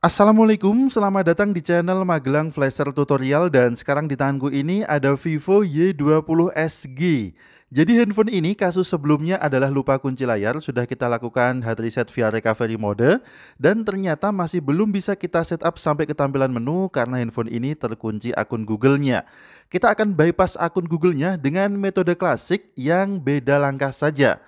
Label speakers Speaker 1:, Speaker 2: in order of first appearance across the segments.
Speaker 1: Assalamualaikum, selamat datang di channel Magelang Flasher Tutorial dan sekarang di tanganku ini ada Vivo Y20SG. Jadi handphone ini kasus sebelumnya adalah lupa kunci layar, sudah kita lakukan hard reset via recovery mode dan ternyata masih belum bisa kita setup sampai ke tampilan menu karena handphone ini terkunci akun Google-nya. Kita akan bypass akun Google-nya dengan metode klasik yang beda langkah saja.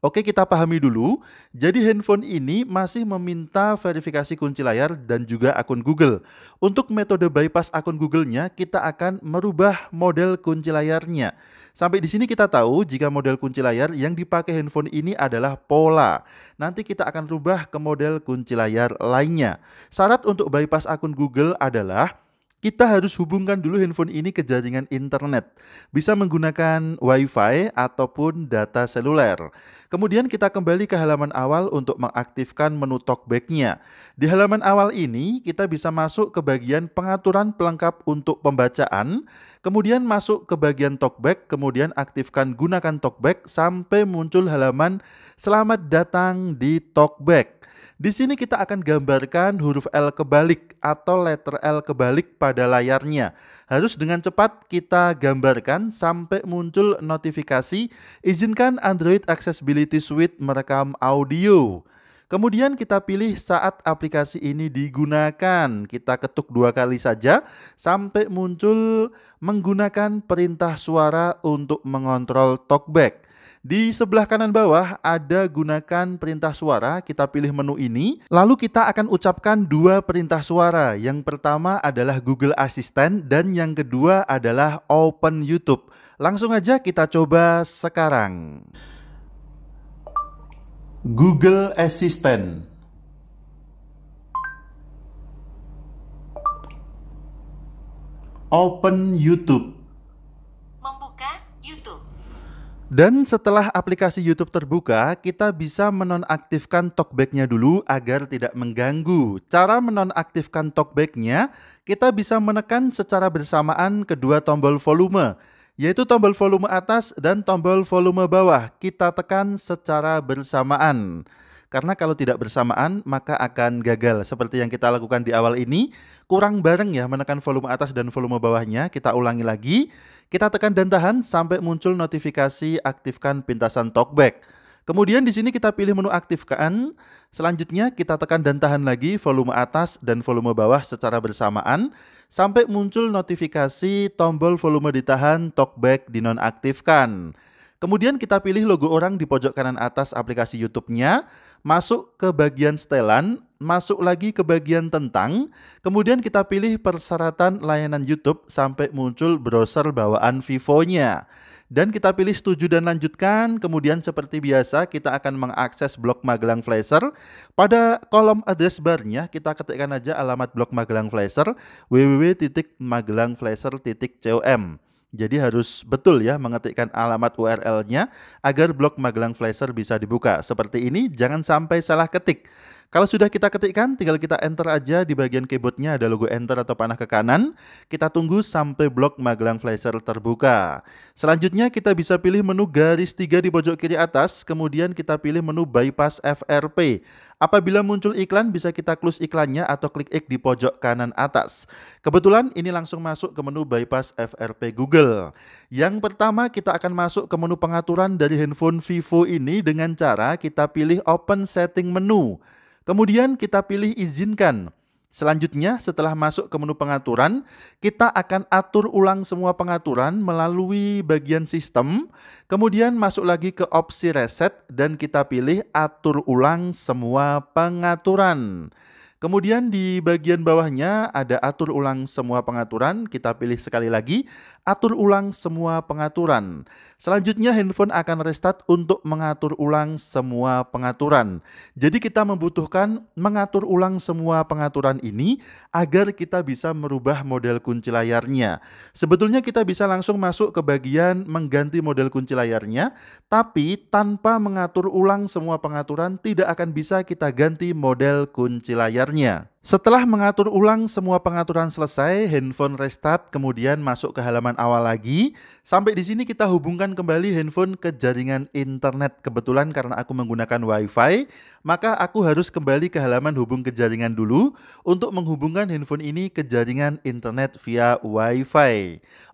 Speaker 1: Oke, kita pahami dulu. Jadi handphone ini masih meminta verifikasi kunci layar dan juga akun Google. Untuk metode bypass akun Google-nya, kita akan merubah model kunci layarnya. Sampai di sini kita tahu jika model kunci layar yang dipakai handphone ini adalah pola. Nanti kita akan rubah ke model kunci layar lainnya. Syarat untuk bypass akun Google adalah kita harus hubungkan dulu handphone ini ke jaringan internet. Bisa menggunakan Wi-Fi ataupun data seluler. Kemudian kita kembali ke halaman awal untuk mengaktifkan menu TalkBack-nya. Di halaman awal ini, kita bisa masuk ke bagian pengaturan pelengkap untuk pembacaan, kemudian masuk ke bagian talkback, kemudian aktifkan gunakan talkback sampai muncul halaman selamat datang di talkback. Di sini kita akan gambarkan huruf L kebalik atau letter L kebalik pada layarnya. Harus dengan cepat kita gambarkan sampai muncul notifikasi izinkan Android Accessibility Suite merekam audio. Kemudian kita pilih saat aplikasi ini digunakan. Kita ketuk dua kali saja sampai muncul menggunakan perintah suara untuk mengontrol talkback. Di sebelah kanan bawah ada gunakan perintah suara, kita pilih menu ini, lalu kita akan ucapkan dua perintah suara. Yang pertama adalah Google Assistant dan yang kedua adalah Open YouTube. Langsung aja kita coba sekarang. Google Assistant Open YouTube Dan setelah aplikasi YouTube terbuka, kita bisa menonaktifkan talkbacknya dulu agar tidak mengganggu. Cara menonaktifkan talkbacknya, kita bisa menekan secara bersamaan kedua tombol volume, yaitu tombol volume atas dan tombol volume bawah. Kita tekan secara bersamaan. Karena kalau tidak bersamaan maka akan gagal. Seperti yang kita lakukan di awal ini, kurang bareng ya menekan volume atas dan volume bawahnya. Kita ulangi lagi. Kita tekan dan tahan sampai muncul notifikasi aktifkan pintasan talkback. Kemudian di sini kita pilih menu aktifkan. Selanjutnya kita tekan dan tahan lagi volume atas dan volume bawah secara bersamaan sampai muncul notifikasi tombol volume ditahan talkback dinonaktifkan. Kemudian kita pilih logo orang di pojok kanan atas aplikasi YouTube-nya, masuk ke bagian setelan, masuk lagi ke bagian tentang, kemudian kita pilih persyaratan layanan YouTube sampai muncul browser bawaan Vivo-nya. Dan kita pilih setuju dan lanjutkan, kemudian seperti biasa kita akan mengakses blog Magelang Flasher. Pada kolom address bar-nya kita ketikkan aja alamat blog Magelang Flasher www.magelangflasher.com. Jadi harus betul ya mengetikkan alamat URL-nya agar blog Magelang Flasher bisa dibuka. Seperti ini jangan sampai salah ketik kalau sudah kita ketikkan, tinggal kita enter aja di bagian keyboardnya ada logo enter atau panah ke kanan. Kita tunggu sampai blok Magelang Flasher terbuka. Selanjutnya kita bisa pilih menu garis 3 di pojok kiri atas, kemudian kita pilih menu bypass FRP. Apabila muncul iklan, bisa kita close iklannya atau klik X di pojok kanan atas. Kebetulan ini langsung masuk ke menu bypass FRP Google. Yang pertama kita akan masuk ke menu pengaturan dari handphone Vivo ini dengan cara kita pilih open setting menu. Kemudian kita pilih izinkan. Selanjutnya, setelah masuk ke menu pengaturan, kita akan atur ulang semua pengaturan melalui bagian sistem. Kemudian masuk lagi ke opsi reset dan kita pilih atur ulang semua pengaturan. Kemudian di bagian bawahnya ada atur ulang semua pengaturan. Kita pilih sekali lagi, atur ulang semua pengaturan. Selanjutnya handphone akan restart untuk mengatur ulang semua pengaturan. Jadi kita membutuhkan mengatur ulang semua pengaturan ini agar kita bisa merubah model kunci layarnya. Sebetulnya kita bisa langsung masuk ke bagian mengganti model kunci layarnya, tapi tanpa mengatur ulang semua pengaturan tidak akan bisa kita ganti model kunci layar pacarnya setelah mengatur ulang semua pengaturan selesai, handphone restart kemudian masuk ke halaman awal lagi. Sampai di sini kita hubungkan kembali handphone ke jaringan internet. Kebetulan karena aku menggunakan WiFi, maka aku harus kembali ke halaman hubung ke jaringan dulu untuk menghubungkan handphone ini ke jaringan internet via WiFi.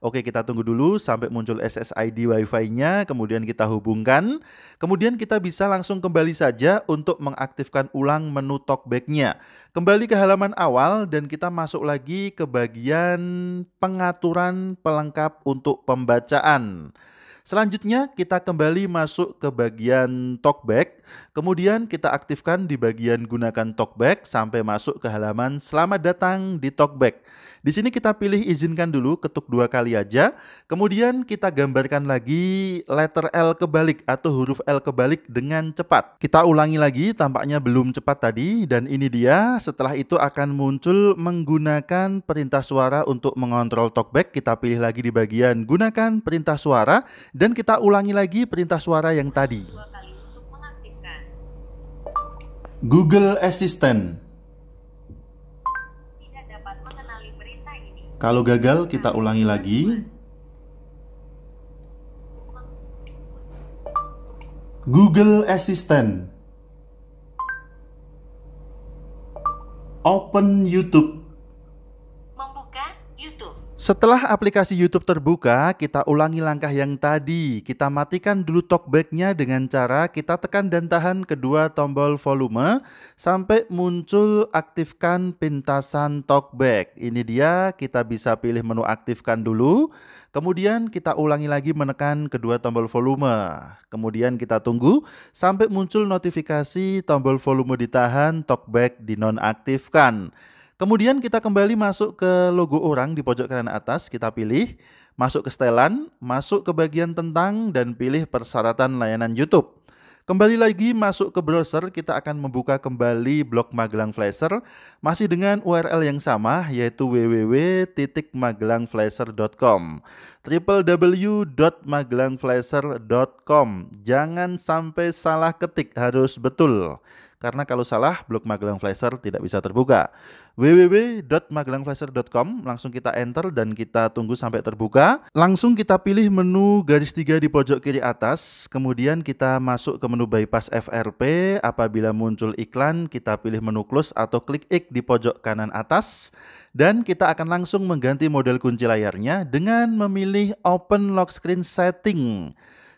Speaker 1: Oke, kita tunggu dulu sampai muncul SSID WiFi-nya, kemudian kita hubungkan. Kemudian kita bisa langsung kembali saja untuk mengaktifkan ulang menu talkback-nya. Kembali ke ke halaman awal dan kita masuk lagi ke bagian pengaturan pelengkap untuk pembacaan. Selanjutnya kita kembali masuk ke bagian talkback, kemudian kita aktifkan di bagian gunakan talkback sampai masuk ke halaman selamat datang di talkback. Di sini kita pilih izinkan dulu ketuk dua kali aja, kemudian kita gambarkan lagi letter L kebalik atau huruf L kebalik dengan cepat. Kita ulangi lagi tampaknya belum cepat tadi dan ini dia setelah itu akan muncul menggunakan perintah suara untuk mengontrol talkback. Kita pilih lagi di bagian gunakan perintah suara dan kita ulangi lagi perintah suara yang tadi. Google Assistant. Kalau gagal kita ulangi lagi. Google Assistant. Open YouTube. Setelah aplikasi YouTube terbuka, kita ulangi langkah yang tadi. Kita matikan dulu talkbacknya dengan cara kita tekan dan tahan kedua tombol volume sampai muncul aktifkan pintasan talkback. Ini dia, kita bisa pilih menu aktifkan dulu. Kemudian kita ulangi lagi menekan kedua tombol volume. Kemudian kita tunggu sampai muncul notifikasi tombol volume ditahan, talkback dinonaktifkan. Kemudian kita kembali masuk ke logo orang di pojok kanan atas, kita pilih, masuk ke setelan, masuk ke bagian tentang, dan pilih persyaratan layanan YouTube. Kembali lagi masuk ke browser, kita akan membuka kembali blog Magelang Flasher, masih dengan URL yang sama, yaitu www.magelangflasher.com www.magelangflasher.com Jangan sampai salah ketik, harus betul karena kalau salah blog Magelang Flasher tidak bisa terbuka. www.magelangflasher.com langsung kita enter dan kita tunggu sampai terbuka. Langsung kita pilih menu garis tiga di pojok kiri atas, kemudian kita masuk ke menu bypass FRP. Apabila muncul iklan, kita pilih menu close atau klik X di pojok kanan atas dan kita akan langsung mengganti model kunci layarnya dengan memilih open lock screen setting.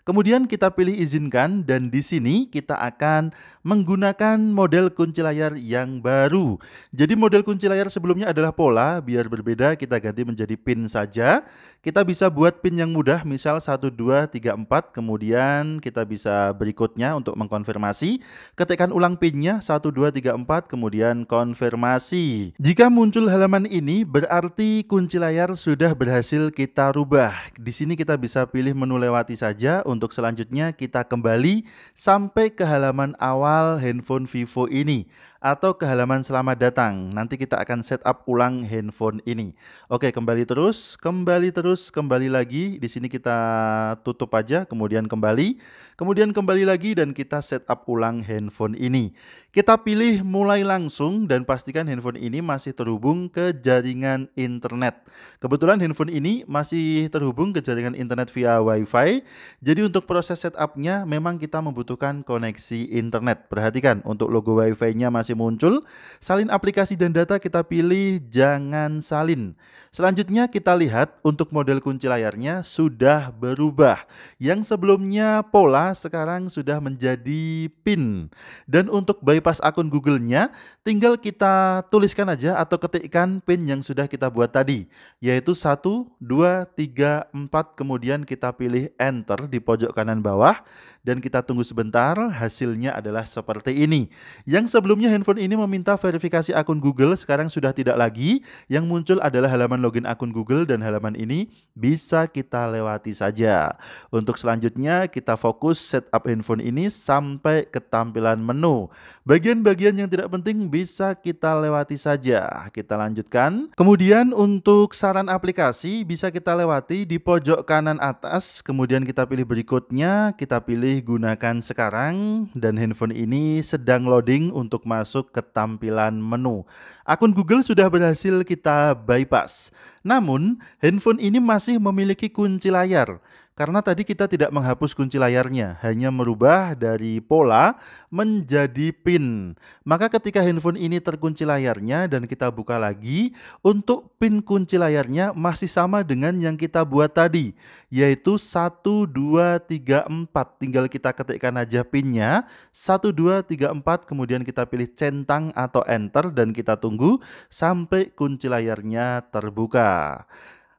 Speaker 1: Kemudian kita pilih izinkan dan di sini kita akan menggunakan model kunci layar yang baru. Jadi model kunci layar sebelumnya adalah pola, biar berbeda kita ganti menjadi pin saja. Kita bisa buat pin yang mudah, misal 1, 2, 3, 4, kemudian kita bisa berikutnya untuk mengkonfirmasi. Ketikkan ulang pinnya 1, 2, 3, 4, kemudian konfirmasi. Jika muncul halaman ini, berarti kunci layar sudah berhasil kita rubah. Di sini kita bisa pilih menu lewati saja untuk untuk selanjutnya kita kembali sampai ke halaman awal handphone Vivo ini atau ke halaman selamat datang. Nanti kita akan setup ulang handphone ini. Oke, kembali terus, kembali terus, kembali lagi. Di sini kita tutup aja, kemudian kembali. Kemudian kembali lagi dan kita setup ulang handphone ini. Kita pilih mulai langsung dan pastikan handphone ini masih terhubung ke jaringan internet. Kebetulan handphone ini masih terhubung ke jaringan internet via WiFi. Jadi untuk proses setupnya memang kita membutuhkan koneksi internet. Perhatikan untuk logo WiFi-nya masih masih muncul. Salin aplikasi dan data kita pilih jangan salin. Selanjutnya kita lihat untuk model kunci layarnya sudah berubah. Yang sebelumnya pola sekarang sudah menjadi pin. Dan untuk bypass akun Google-nya tinggal kita tuliskan aja atau ketikkan pin yang sudah kita buat tadi. Yaitu 1, 2, 3, 4 kemudian kita pilih enter di pojok kanan bawah dan kita tunggu sebentar hasilnya adalah seperti ini. Yang sebelumnya handphone ini meminta verifikasi akun Google, sekarang sudah tidak lagi. Yang muncul adalah halaman login akun Google dan halaman ini bisa kita lewati saja. Untuk selanjutnya, kita fokus setup handphone ini sampai ke tampilan menu. Bagian-bagian yang tidak penting bisa kita lewati saja. Kita lanjutkan. Kemudian untuk saran aplikasi bisa kita lewati di pojok kanan atas, kemudian kita pilih berikutnya, kita pilih gunakan sekarang dan handphone ini sedang loading untuk masuk masuk ke tampilan menu. Akun Google sudah berhasil kita bypass. Namun, handphone ini masih memiliki kunci layar karena tadi kita tidak menghapus kunci layarnya, hanya merubah dari pola menjadi pin. Maka ketika handphone ini terkunci layarnya dan kita buka lagi, untuk pin kunci layarnya masih sama dengan yang kita buat tadi, yaitu 1234. Tinggal kita ketikkan aja pinnya, 1234 kemudian kita pilih centang atau enter dan kita tunggu sampai kunci layarnya terbuka.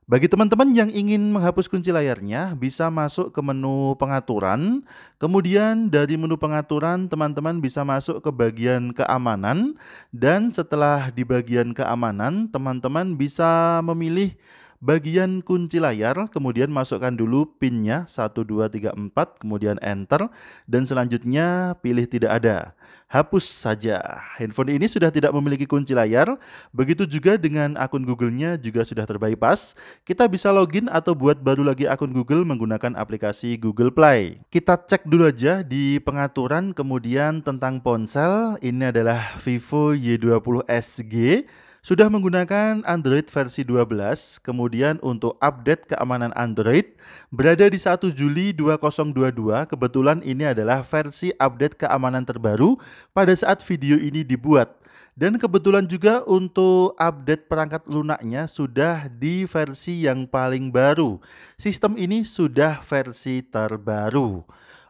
Speaker 1: Bagi teman-teman yang ingin menghapus kunci layarnya, bisa masuk ke menu pengaturan. Kemudian dari menu pengaturan, teman-teman bisa masuk ke bagian keamanan. Dan setelah di bagian keamanan, teman-teman bisa memilih bagian kunci layar, kemudian masukkan dulu pinnya 1234 kemudian enter, dan selanjutnya pilih tidak ada. Hapus saja. Handphone ini sudah tidak memiliki kunci layar, begitu juga dengan akun Google-nya juga sudah terbypass. Kita bisa login atau buat baru lagi akun Google menggunakan aplikasi Google Play. Kita cek dulu aja di pengaturan, kemudian tentang ponsel, ini adalah Vivo Y20 SG sudah menggunakan Android versi 12, kemudian untuk update keamanan Android berada di 1 Juli 2022. Kebetulan ini adalah versi update keamanan terbaru pada saat video ini dibuat. Dan kebetulan juga untuk update perangkat lunaknya sudah di versi yang paling baru. Sistem ini sudah versi terbaru.